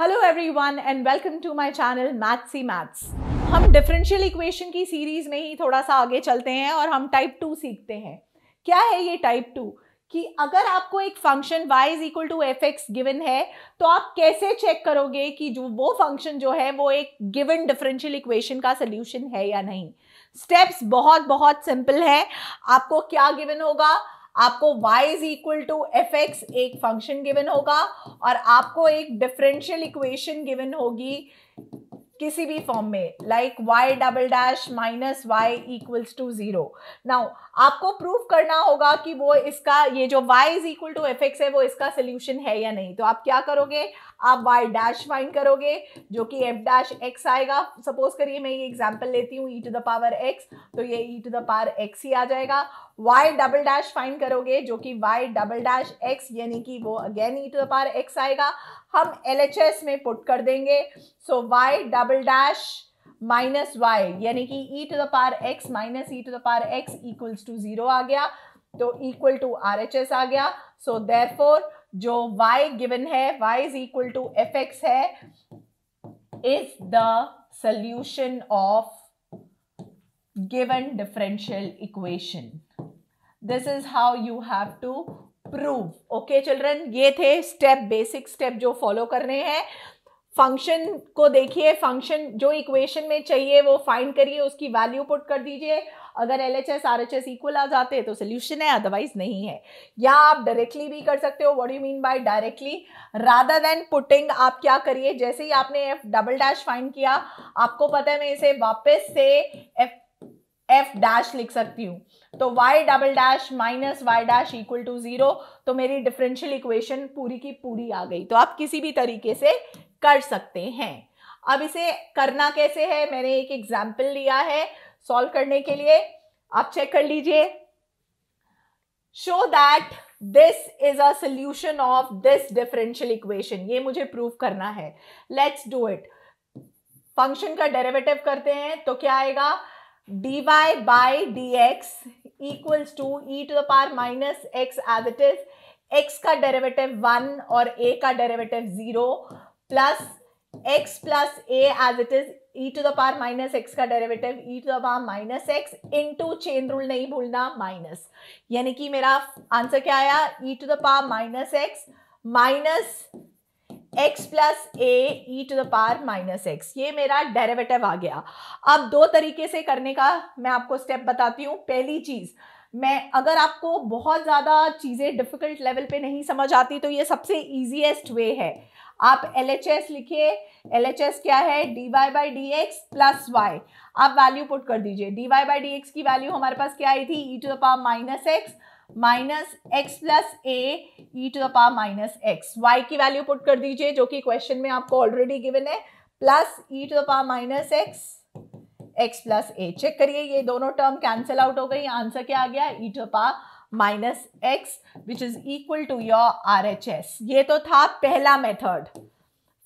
hello everyone and welcome to my channel मैथ्सी maths हम differential equation की series में ही थोड़ा सा आगे चलते हैं और हम टाइप टू सीखते हैं क्या है ये टाइप टू कि अगर आपको एक function y is equal to F X given है तो आप कैसे चेक करोगे कि जो वो फंक्शन जो है वो एक गिवन डिफरेंशियल इक्वेशन का सोल्यूशन है या नहीं स्टेप्स बहुत बहुत सिंपल है आपको क्या गिवन होगा आपको y is equal to F X एक फंक्शन गिवन होगा और आपको एक डिफरेंशियल इक्वेशन गिवन होगी किसी भी फॉर्म में like Y double dash minus Y equals to zero now आपको प्रूव करना होगा कि वो इसका ये जो Y is equal to F X है वो इसका सोल्यूशन है या नहीं तो आप क्या करोगे आप वाई डैश फाइंड करोगे जो कि एफ डैश एक्स आएगा सपोज करिए मैं ये एग्जाम्पल लेती हूँ E to the power X तो ये E to the power X ही आ जाएगा y डबल डैश फाइंड करोगे जो कि y डबल डैश एक्स यानी कि वो again E to the power X आएगा हम एल एच एस में पुट कर देंगे so so, double double dash minus Y यानी कि E to the power X minus E to the power X equals to zero आ गया तो equal to R H S आ गया सो देर फोर जो y गिवन है y is equal to F X है is the solution of given differential equation this is how you have to prove okay children ये थे step basic step जो follow करने हैं function को देखिए फंक्शन जो इक्वेशन में चाहिए वो फाइंड करिए उसकी वैल्यू पुट कर दीजिए अगर L H S R H S equal आ जाते हैं तो सोल्यूशन है अदरवाइज नहीं है या आप डायरेक्टली भी कर सकते हो what you mean by directly rather than putting आप क्या करिए जैसे ही आपने एफ डबल डैश फाइंड किया आपको पता है मैं इसे वापस से एफ एफ डैश लिख सकती हूँ तो Y double dash minus Y dash equal to zero तो मेरी डिफरेंशियल इक्वेशन पूरी की पूरी आ गई तो आप किसी भी तरीके से कर सकते हैं अब इसे करना कैसे है मैंने एक एग्जाम्पल लिया है सॉल्व करने के लिए आप चेक कर लीजिए show that this is a solution of this differential equation ये मुझे प्रूव करना है लेट्स डू इट फंक्शन का डेरिवेटिव करते हैं तो क्या आएगा dy by dx equals to e to the power minus X as it is X का डेरिवेटिव वन और ए का derivative zero plus X plus A as it is E to the power minus X का derivative E to the power minus X into chain rule नहीं भूलना minus यानी कि मेरा answer क्या आया E to the power minus X minus X plus A E to the power minus x ये मेरा डेरिवेटिव आ गया अब दो तरीके से करने का मैं आपको स्टेप बताती हूँ पहली चीज़ मैं अगर आपको बहुत ज़्यादा चीज़ें डिफ़िकल्ट लेवल पे नहीं समझ आती तो ये सबसे ईजीएस्ट वे है आप एल एच एस लिखिए एल एच एस क्या है D Y by D X plus Y आप वैल्यू पुट कर दीजिए D Y by D X की वैल्यू हमारे पास क्या आई थी E to the power minus X minus X plus A E to the power minus X Y की वैल्यू पुट कर दीजिए जो कि क्वेश्चन में आपको ऑलरेडी गिवन है plus E to the power minus X X plus A check करिए ये दोनों टर्म कैंसिल आउट हो गई आंसर क्या आ गया E to power minus X which is equal to your R H S ये तो था पहला मेथड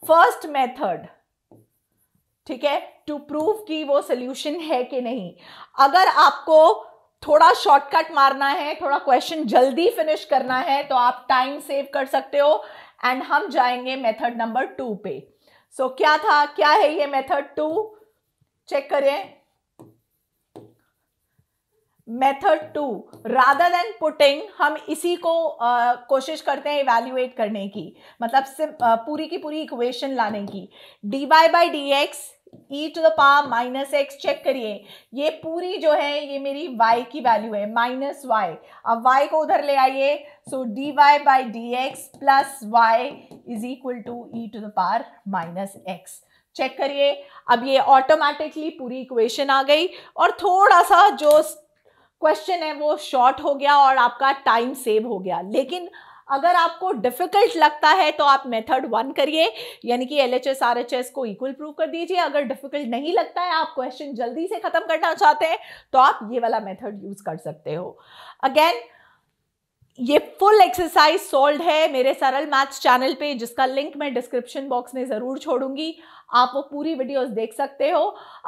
फर्स्ट मेथड ठीक है टू प्रूव कि वो सोल्यूशन है कि नहीं अगर आपको थोड़ा शॉर्टकट मारना है थोड़ा क्वेश्चन जल्दी फिनिश करना है तो आप टाइम सेव कर सकते हो एंड हम जाएंगे मेथड नंबर टू पे सो so, क्या था क्या है ये मेथड टू चेक करें method to rather than putting हम इसी को आ, कोशिश करते हैं इवेल्युएट करने की मतलब सिर्फ पूरी की पूरी इक्वेशन लाने की D Y by D X E to the power minus X check करिए ये पूरी जो है ये मेरी वाई की वैल्यू है माइनस वाई अब वाई को उधर ले आइए so D Y by D X plus Y is equal to E to the power minus X check करिए अब ये ऑटोमेटिकली पूरी इक्वेशन आ गई और थोड़ा सा जो क्वेश्चन है वो शॉर्ट हो गया और आपका टाइम सेव हो गया लेकिन अगर आपको डिफिकल्ट लगता है तो आप मेथड वन करिए यानी कि L H S R H S को इक्वल प्रूव कर दीजिए अगर डिफिकल्ट नहीं लगता है आप क्वेश्चन जल्दी से खत्म करना चाहते हैं तो आप ये वाला मेथड यूज कर सकते हो अगेन ये फुल एक्सरसाइज सॉल्व है मेरे सरल मैथ्स चैनल पे जिसका लिंक मैं डिस्क्रिप्शन बॉक्स में ज़रूर छोड़ूंगी आप वो पूरी वीडियोस देख सकते हो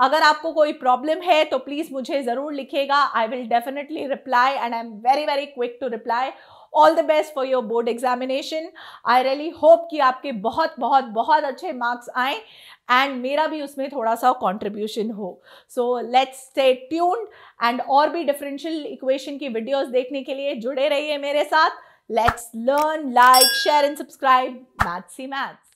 अगर आपको कोई प्रॉब्लम है तो प्लीज़ मुझे ज़रूर लिखेगा I will definitely reply and I am very very quick to reply all the best for your board examination I really hope कि आपके बहुत बहुत बहुत अच्छे मार्क्स आए एंड मेरा भी उसमें थोड़ा सा कॉन्ट्रीब्यूशन हो so let's stay tuned and और भी डिफरेंशियल इक्वेशन की वीडियोज देखने के लिए जुड़े रहिए मेरे साथ let's learn like share and subscribe maths ही मैथ्स